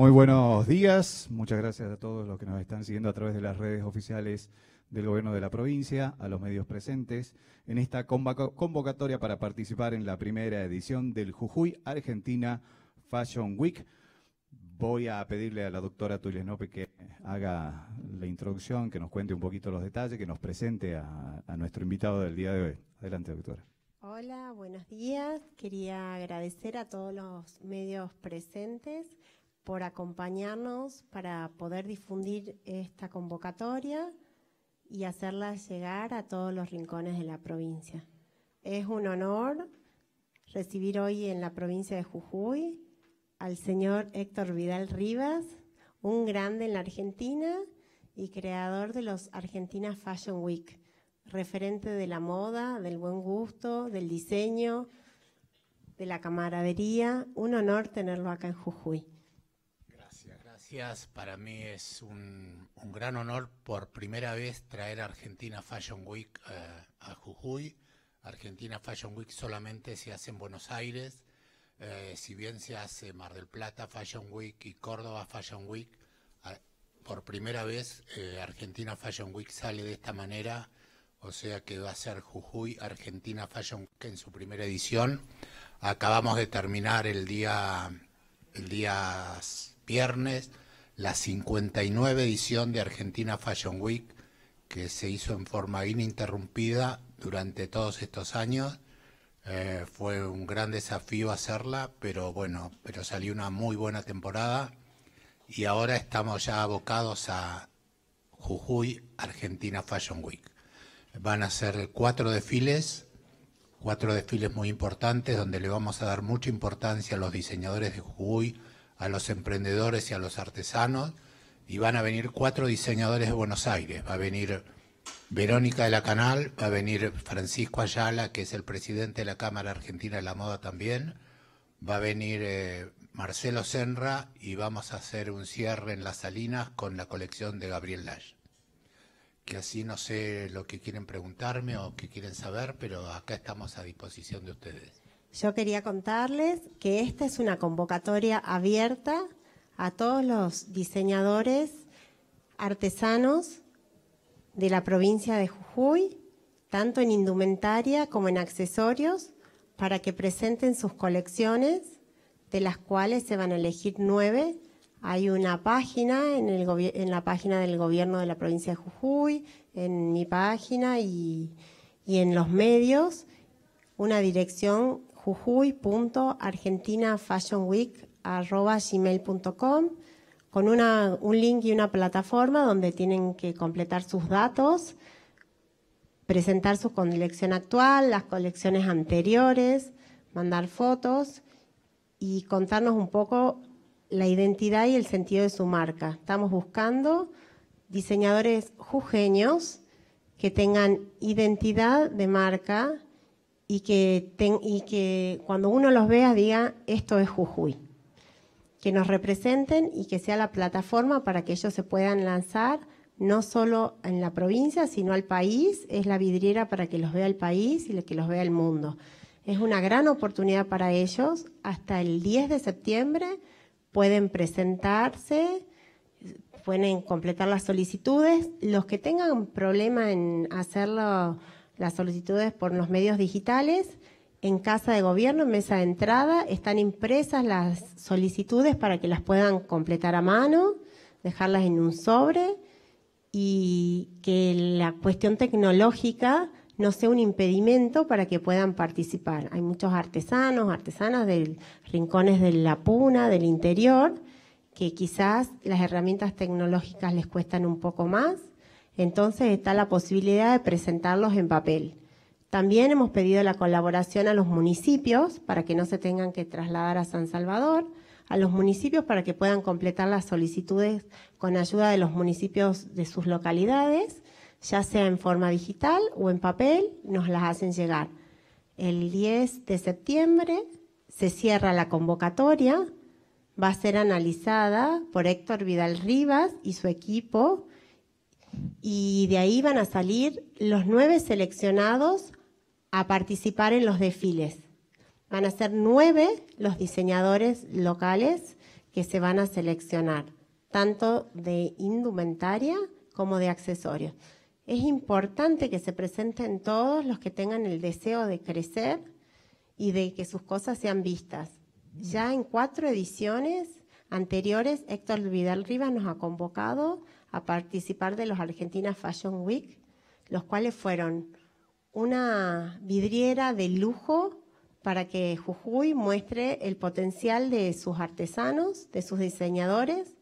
Muy buenos días, muchas gracias a todos los que nos están siguiendo a través de las redes oficiales del gobierno de la provincia, a los medios presentes, en esta convocatoria para participar en la primera edición del Jujuy Argentina Fashion Week. Voy a pedirle a la doctora Nope que haga la introducción, que nos cuente un poquito los detalles, que nos presente a nuestro invitado del día de hoy. Adelante, doctora. Hola, buenos días. Quería agradecer a todos los medios presentes por acompañarnos para poder difundir esta convocatoria y hacerla llegar a todos los rincones de la provincia. Es un honor recibir hoy en la provincia de Jujuy al señor Héctor Vidal Rivas, un grande en la Argentina y creador de los Argentina Fashion Week, referente de la moda, del buen gusto, del diseño, de la camaradería. Un honor tenerlo acá en Jujuy gracias. Para mí es un, gran honor por primera vez traer Argentina Fashion Week eh, a Jujuy. Argentina Fashion Week solamente se hace en Buenos Aires. Eh, si bien se hace Mar del Plata Fashion Week y Córdoba Fashion Week, por primera vez eh, Argentina Fashion Week sale de esta manera. O sea que va a ser Jujuy Argentina Fashion Week en su primera edición. Acabamos de terminar el día el día viernes la 59 edición de Argentina Fashion Week, que se hizo en forma ininterrumpida durante todos estos años. Eh, fue un gran desafío hacerla, pero bueno, pero salió una muy buena temporada y ahora estamos ya abocados a Jujuy Argentina Fashion Week. Van a ser cuatro desfiles, cuatro desfiles muy importantes donde le vamos a dar mucha importancia a los diseñadores de Jujuy, a los emprendedores y a los artesanos. Y van a venir cuatro diseñadores de Buenos Aires. Va a venir Verónica de la Canal, va a venir Francisco Ayala, que es el presidente de la Cámara Argentina de la Moda también. Va a venir eh, Marcelo Senra y vamos a hacer un cierre en Las Salinas con la colección de Gabriel Lash. Que así no sé lo que quieren preguntarme o qué quieren saber, pero acá estamos a disposición de ustedes. Yo quería contarles que esta es una convocatoria abierta a todos los diseñadores artesanos de la provincia de Jujuy, tanto en indumentaria como en accesorios, para que presenten sus colecciones, de las cuales se van a elegir nueve. Hay una página en, la página del gobierno de la provincia de Jujuy, en mi página y, y en los medios, una dirección jujuy.argentinafashionweek.com con un link y una plataforma donde tienen que completar sus datos, presentar su colección actual, las colecciones anteriores, mandar fotos y contarnos un poco la identidad y el sentido de su marca. Estamos buscando diseñadores jujeños que tengan identidad de marca, y que, y que cuando uno los vea diga, esto es Jujuy. Que nos representen y que sea la plataforma para que ellos se puedan lanzar no solo en la provincia, sino al país. Es la vidriera para que los vea el país y que los vea el mundo. Es una gran oportunidad para ellos. Hasta el 10 de septiembre pueden presentarse, pueden completar las solicitudes. Los que tengan problema en hacerlo las solicitudes por los medios digitales. En Casa de Gobierno, en mesa de entrada, están impresas las solicitudes para que las puedan completar a mano, dejarlas en un sobre y que la cuestión tecnológica no sea un impedimento para que puedan participar. Hay muchos artesanos, artesanas de rincones de la puna, del interior, que quizás las herramientas tecnológicas les cuestan un poco más entonces está la posibilidad de presentarlos en papel. También hemos pedido la colaboración a los municipios para que no se tengan que trasladar a San Salvador, a los municipios para que puedan completar las solicitudes con ayuda de los municipios de sus localidades, ya sea en forma digital o en papel, nos las hacen llegar. El 10 de septiembre se cierra la convocatoria, va a ser analizada por Héctor Vidal Rivas y su equipo y de ahí van a salir los nueve seleccionados a participar en los desfiles. Van a ser nueve los diseñadores locales que se van a seleccionar, tanto de indumentaria como de accesorios. Es importante que se presenten todos los que tengan el deseo de crecer y de que sus cosas sean vistas. Ya en cuatro ediciones anteriores, Héctor Vidal Rivas nos ha convocado a participar de los Argentina Fashion Week, los cuales fueron una vidriera de lujo para que Jujuy muestre el potencial de sus artesanos, de sus diseñadores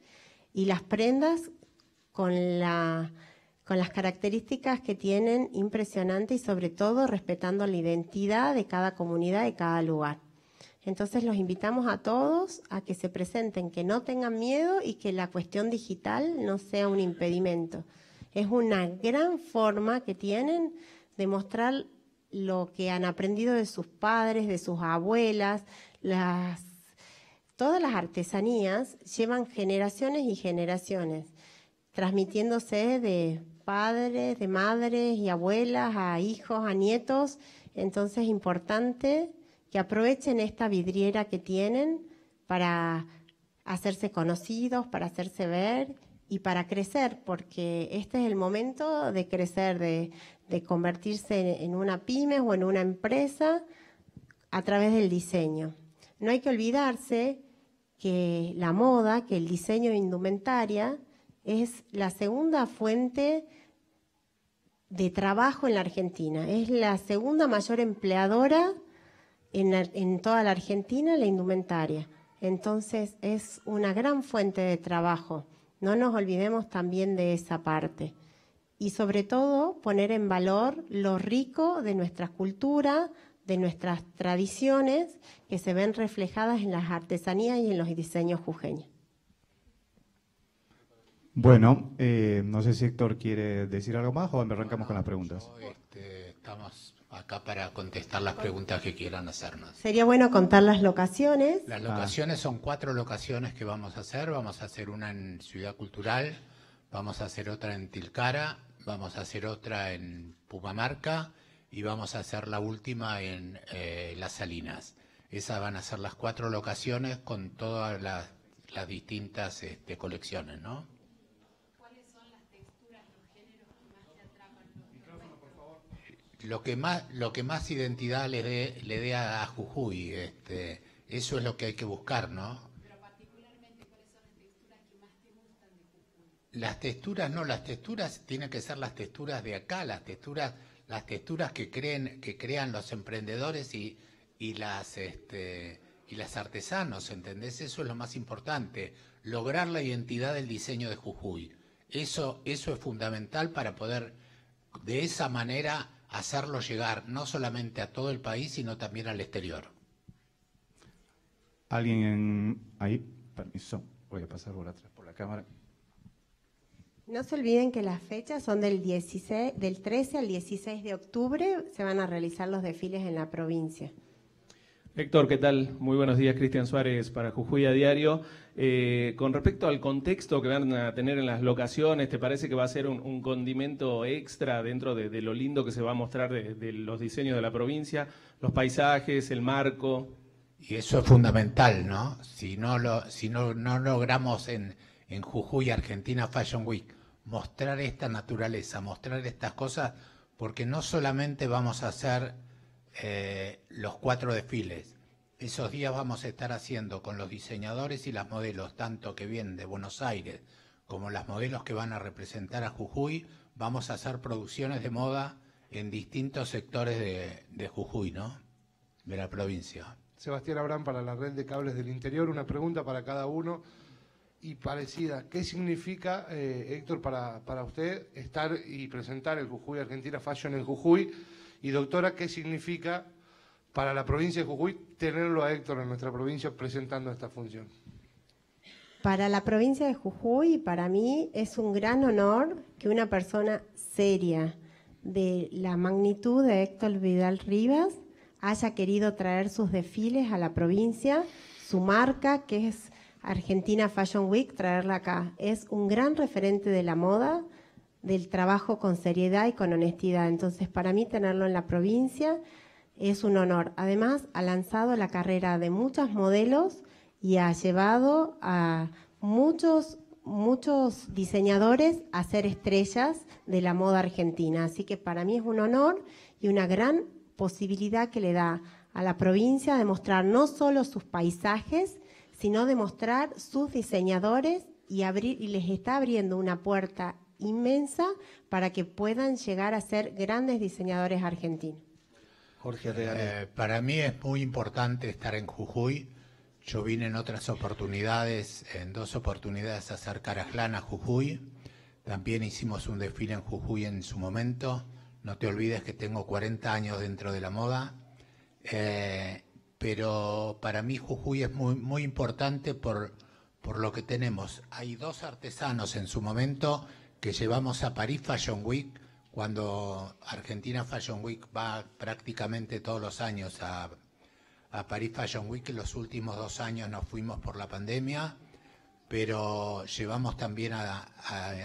y las prendas con, las características que tienen impresionante y sobre todo respetando la identidad de cada comunidad, de cada lugar. Entonces los invitamos a todos a que se presenten, que no tengan miedo y que la cuestión digital no sea un impedimento. Es una gran forma que tienen de mostrar lo que han aprendido de sus padres, de sus abuelas, todas las artesanías llevan generaciones y generaciones, transmitiéndose de padres, de madres y abuelas a hijos, a nietos, entonces es importante que aprovechen esta vidriera que tienen para hacerse conocidos, para hacerse ver y para crecer, porque este es el momento de crecer, de, convertirse en una pyme o en una empresa a través del diseño. No hay que olvidarse que la moda, que el diseño indumentaria es la segunda fuente de trabajo en la Argentina, es la segunda mayor empleadora en, toda la Argentina la indumentaria. Entonces es una gran fuente de trabajo. No nos olvidemos también de esa parte. Y sobre todo poner en valor lo rico de nuestra cultura, de nuestras tradiciones que se ven reflejadas en las artesanías y en los diseños jujeños. Bueno, eh, no sé si Héctor quiere decir algo más o arrancamos con las preguntas. estamos acá para contestar las preguntas que quieran hacernos. Sería bueno contar las locaciones. Las locaciones son cuatro locaciones que vamos a hacer. Vamos a hacer una en Ciudad Cultural, vamos a hacer otra en Tilcara, vamos a hacer otra en Pumamarca y vamos a hacer la última en eh, Las Salinas. Esas van a ser las cuatro locaciones con todas las, distintas este, colecciones, ¿no? lo que más, lo que más identidad le dé le dé a, Jujuy, este, eso es lo que hay que buscar, ¿no? Pero particularmente, ¿cuáles son las texturas que más te gustan Las texturas, no, las texturas tienen que ser las texturas de acá, las texturas, las texturas que creen, que crean los emprendedores y, las este y las artesanos, ¿entendés? Eso es lo más importante, lograr la identidad del diseño de Jujuy. Eso, eso es fundamental para poder de esa manera hacerlo llegar no solamente a todo el país, sino también al exterior. ¿Alguien ahí? Permiso, voy a pasar por atrás, por la cámara. No se olviden que las fechas son del, 16, del 13 al 16 de octubre, se van a realizar los desfiles en la provincia. Héctor, ¿qué tal? Muy buenos días, Cristian Suárez para Jujuy a Diario. Eh, con respecto al contexto que van a tener en las locaciones, ¿te parece que va a ser un, condimento extra dentro de, lo lindo que se va a mostrar de, los diseños de la provincia? Los paisajes, el marco. Y eso es fundamental, ¿no? Si no, lo, si no, logramos en, Jujuy, Argentina Fashion Week, mostrar esta naturaleza, mostrar estas cosas, porque no solamente vamos a hacer eh, los cuatro desfiles, esos días vamos a estar haciendo con los diseñadores y las modelos, tanto que vienen de Buenos Aires como las modelos que van a representar a Jujuy, vamos a hacer producciones de moda en distintos sectores de, Jujuy, ¿no? De la provincia. Sebastián Abraham para la red de cables del interior, una pregunta para cada uno y parecida. ¿Qué significa, eh, Héctor, para, para, usted estar y presentar el Jujuy Argentina Fashion en Jujuy? Y doctora, ¿qué significa para la provincia de Jujuy tenerlo a Héctor en nuestra provincia presentando esta función? Para la provincia de Jujuy, para mí es un gran honor que una persona seria de la magnitud de Héctor Vidal Rivas haya querido traer sus desfiles a la provincia, su marca, que es Argentina Fashion Week, traerla acá. Es un gran referente de la moda, del trabajo con seriedad y con honestidad. Entonces, para mí tenerlo en la provincia es un honor. Además, ha lanzado la carrera de muchos modelos y ha llevado a muchos, muchos diseñadores a ser estrellas de la moda argentina. Así que para mí es un honor y una gran posibilidad que le da a la provincia de mostrar no solo sus paisajes, sino de mostrar sus diseñadores y, abrir, y les está abriendo una puerta inmensa para que puedan llegar a ser grandes diseñadores argentinos. Jorge eh, para mí es muy importante estar en Jujuy. Yo vine en otras oportunidades, en dos oportunidades a hacer Carajlán a Jujuy. También hicimos un desfile en Jujuy en su momento. No te olvides que tengo 40 años dentro de la moda. Eh, pero para mí Jujuy es muy, muy importante por, por lo que tenemos. Hay dos artesanos en su momento que llevamos a París Fashion Week cuando Argentina Fashion Week va prácticamente todos los años a, París Fashion Week, los últimos dos años nos fuimos por la pandemia, pero llevamos también a,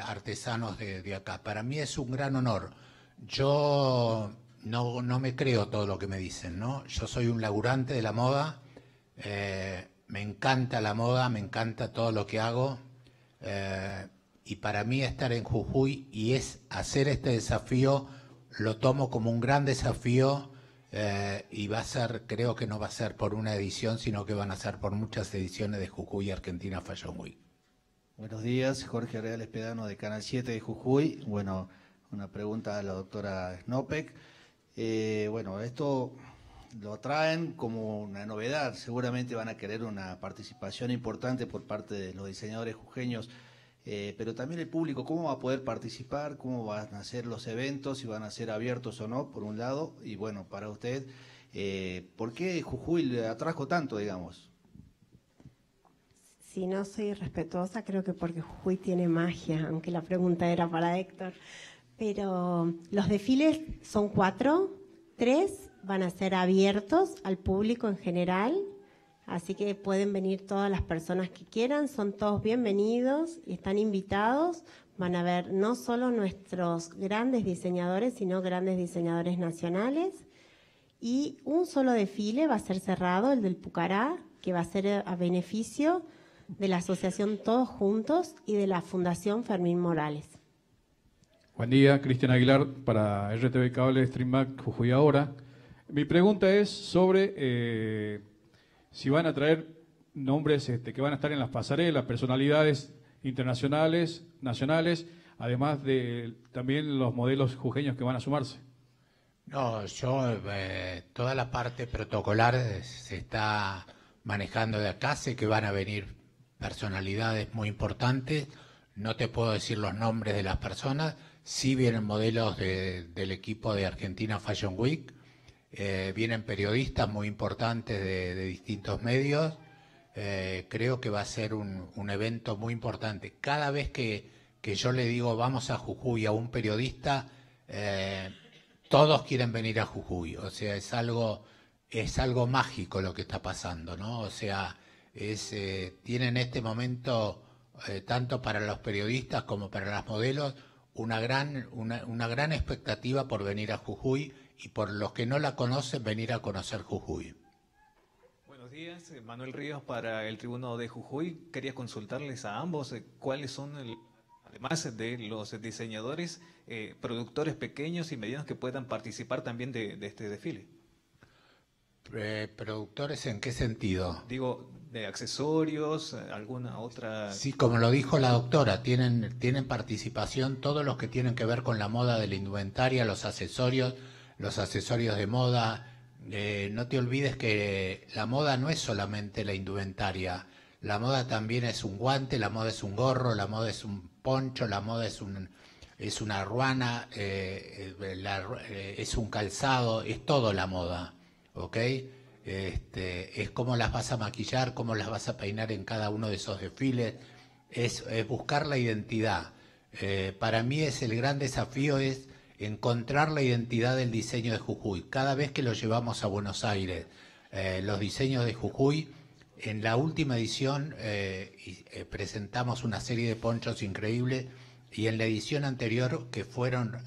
artesanos de, acá. Para mí es un gran honor. Yo no, no, me creo todo lo que me dicen, ¿no? Yo soy un laburante de la moda, eh, me encanta la moda, me encanta todo lo que hago. Eh, y para mí estar en Jujuy y es hacer este desafío, lo tomo como un gran desafío eh, y va a ser, creo que no va a ser por una edición, sino que van a ser por muchas ediciones de Jujuy Argentina Fashion Week. Buenos días, Jorge Reales Pedano de Canal 7 de Jujuy. Bueno, una pregunta a la doctora Snopek. Eh, bueno, esto lo traen como una novedad. Seguramente van a querer una participación importante por parte de los diseñadores jujeños eh, pero también el público, cómo va a poder participar, cómo van a ser los eventos, si van a ser abiertos o no, por un lado, y bueno, para usted, eh, ¿por qué Jujuy le atrajo tanto, digamos? Si no soy respetuosa, creo que porque Jujuy tiene magia, aunque la pregunta era para Héctor. Pero los desfiles son cuatro, tres van a ser abiertos al público en general Así que pueden venir todas las personas que quieran, son todos bienvenidos y están invitados. Van a ver no solo nuestros grandes diseñadores, sino grandes diseñadores nacionales. Y un solo desfile va a ser cerrado, el del Pucará, que va a ser a beneficio de la Asociación Todos Juntos y de la Fundación Fermín Morales. Buen día, Cristian Aguilar para RTV Cable Streamback Jujuy Ahora. Mi pregunta es sobre eh, si van a traer nombres este, que van a estar en las pasarelas, personalidades internacionales, nacionales, además de también los modelos jujeños que van a sumarse. No, yo, eh, toda la parte protocolar se está manejando de acá, sé que van a venir personalidades muy importantes, no te puedo decir los nombres de las personas, sí vienen modelos del equipo de Argentina Fashion Week, eh, vienen periodistas muy importantes de, distintos medios. Eh, creo que va a ser un, un evento muy importante. Cada vez que, yo le digo vamos a Jujuy a un periodista, eh, todos quieren venir a Jujuy. O sea, es algo, es algo mágico lo que está pasando, ¿no? O sea, es, eh, tienen este momento, tanto para los periodistas como para las modelos, una gran, una, una gran expectativa por venir a Jujuy y por los que no la conocen venir a conocer Jujuy. Buenos días, eh, Manuel Ríos para el Tribuno de Jujuy. Quería consultarles a ambos eh, cuáles son, además de los diseñadores, eh, productores pequeños y medianos que puedan participar también de, este desfile. ¿Productores en qué sentido? Digo, de accesorios, alguna otra... Sí, como lo dijo la doctora, tienen, tienen participación todos los que tienen que ver con la moda de la indumentaria, los accesorios, los accesorios de moda. no te olvides que la moda no es solamente la indumentaria. La moda también es un guante, la moda es un gorro, la moda es un poncho, la moda es un es una ruana, eh, eh, eh, es un calzado, es todo la moda, ¿ok? Este, es cómo las vas a maquillar, cómo las vas a peinar en cada uno de esos desfiles, es, buscar la identidad. para mí es el gran desafío es encontrar la identidad del diseño de Jujuy. Cada vez que lo llevamos a Buenos Aires, eh, los diseños de Jujuy, en la última edición eh, eh, presentamos una serie de ponchos increíbles y en la edición anterior, que fueron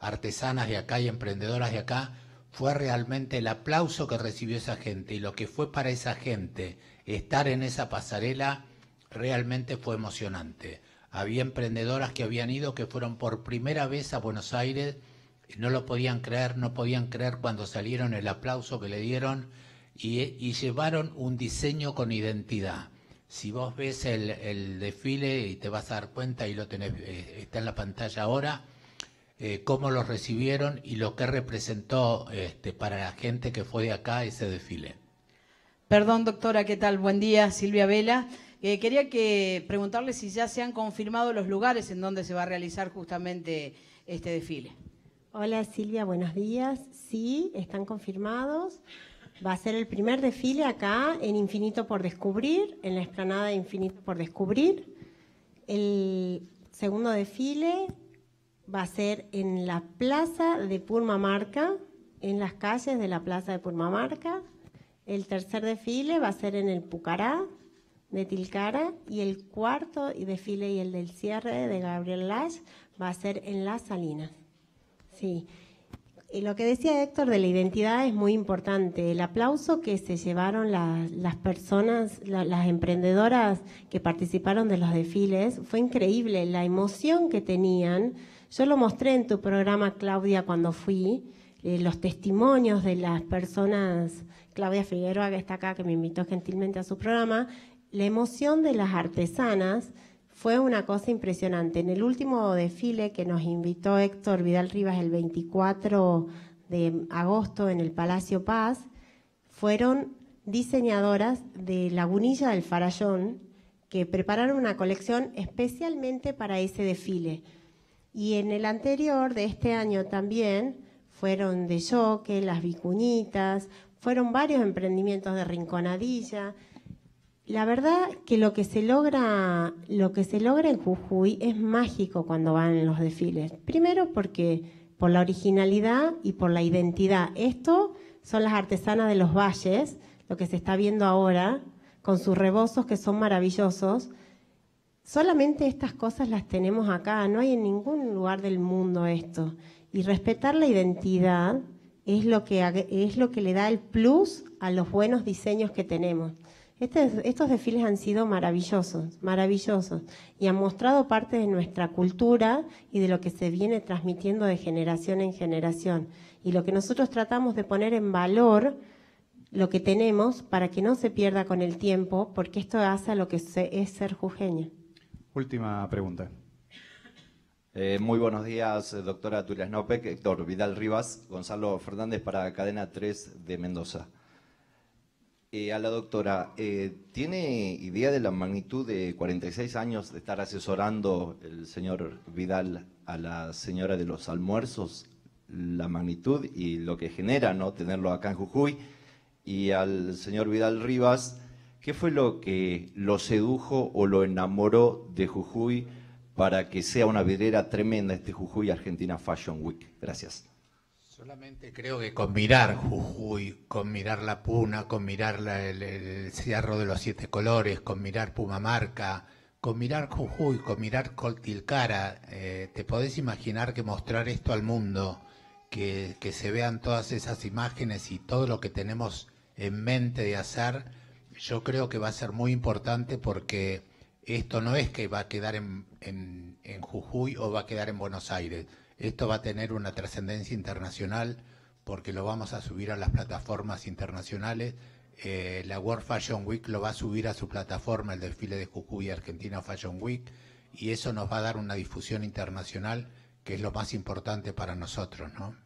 artesanas de acá y emprendedoras de acá, fue realmente el aplauso que recibió esa gente y lo que fue para esa gente estar en esa pasarela realmente fue emocionante. Había emprendedoras que habían ido, que fueron por primera vez a Buenos Aires, no lo podían creer, no podían creer cuando salieron el aplauso que le dieron y, llevaron un diseño con identidad. Si vos ves el, desfile y te vas a dar cuenta, y lo tenés, eh, está en la pantalla ahora, eh, cómo lo recibieron y lo que representó este, para la gente que fue de acá ese desfile. Perdón, doctora, ¿qué tal? Buen día, Silvia Vela. Eh, quería que preguntarle si ya se han confirmado los lugares en donde se va a realizar justamente este desfile. Hola Silvia, buenos días. Sí, están confirmados. Va a ser el primer desfile acá en Infinito por Descubrir, en la explanada de Infinito por Descubrir. El segundo desfile va a ser en la plaza de Purmamarca, en las calles de la plaza de Purmamarca. El tercer desfile va a ser en el Pucará, de Tilcara y el cuarto desfile y el del cierre de Gabriel Lash va a ser en Las Salinas. Sí. Y lo que decía Héctor de la identidad es muy importante. El aplauso que se llevaron las, personas, las emprendedoras que participaron de los desfiles, fue increíble. La emoción que tenían. Yo lo mostré en tu programa, Claudia, cuando fui. Eh, los testimonios de las personas, Claudia Figueroa, que está acá, que me invitó gentilmente a su programa, la emoción de las artesanas fue una cosa impresionante. En el último desfile que nos invitó Héctor Vidal Rivas el 24 de agosto en el Palacio Paz, fueron diseñadoras de Lagunilla del Farallón que prepararon una colección especialmente para ese desfile. Y en el anterior de este año también fueron de Choque, Las Vicuñitas, fueron varios emprendimientos de Rinconadilla. La verdad que lo que se logra, lo que se logra en Jujuy es mágico cuando van en los desfiles. Primero porque por la originalidad y por la identidad. Esto son las artesanas de los valles, lo que se está viendo ahora, con sus rebozos que son maravillosos. Solamente estas cosas las tenemos acá, no hay en ningún lugar del mundo esto. Y respetar la identidad es lo que, es lo que le da el plus a los buenos diseños que tenemos. Este estos desfiles han sido maravillosos, maravillosos, y han mostrado parte de nuestra cultura y de lo que se viene transmitiendo de generación en generación. Y lo que nosotros tratamos de poner en valor, lo que tenemos, para que no se pierda con el tiempo, porque esto hace a lo que es ser jujeña. Última pregunta. Eh, muy buenos días, doctora Tulia Snopec, Héctor Vidal Rivas, Gonzalo Fernández para Cadena 3 de Mendoza a la doctora, eh, ¿tiene idea de la magnitud de 46 años de estar asesorando el señor Vidal a la señora de los almuerzos? La magnitud y lo que genera, ¿no? Tenerlo acá en Jujuy. Y al señor Vidal Rivas, ¿qué fue lo que lo sedujo o lo enamoró de Jujuy para que sea una vidriera tremenda este Jujuy Argentina Fashion Week? Gracias. Solamente creo que con mirar Jujuy, con mirar La Puna, con mirar la, el, el, de los Siete Colores, con mirar Pumamarca, con mirar Jujuy, con mirar Coltilcara, eh, te podés imaginar que mostrar esto al mundo, que, que se vean todas esas imágenes y todo lo que tenemos en mente de hacer, yo creo que va a ser muy importante porque esto no es que va a quedar en Jujuy o va a quedar en Buenos Aires esto va a tener una trascendencia internacional porque lo vamos a subir a las plataformas internacionales. Eh, la World Fashion Week lo va a subir a su plataforma, el desfile de Jujuy Argentina Fashion Week, y eso nos va a dar una difusión internacional que es lo más importante para nosotros, ¿no?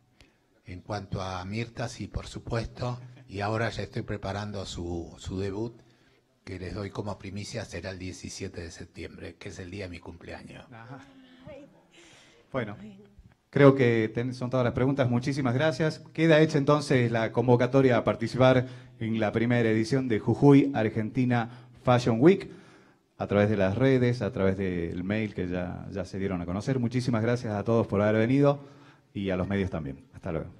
En cuanto a Mirta, sí, por supuesto, y ahora ya estoy preparando su, debut, que les doy como primicia, será el 17 de septiembre, que es el día de mi cumpleaños. Bueno. Creo que son todas las preguntas. Muchísimas gracias. Queda hecha entonces la convocatoria a participar en la primera edición de Jujuy Argentina Fashion Week a través de las redes, a través del mail que ya se dieron a conocer. Muchísimas gracias a todos por haber venido y a los medios también. Hasta luego.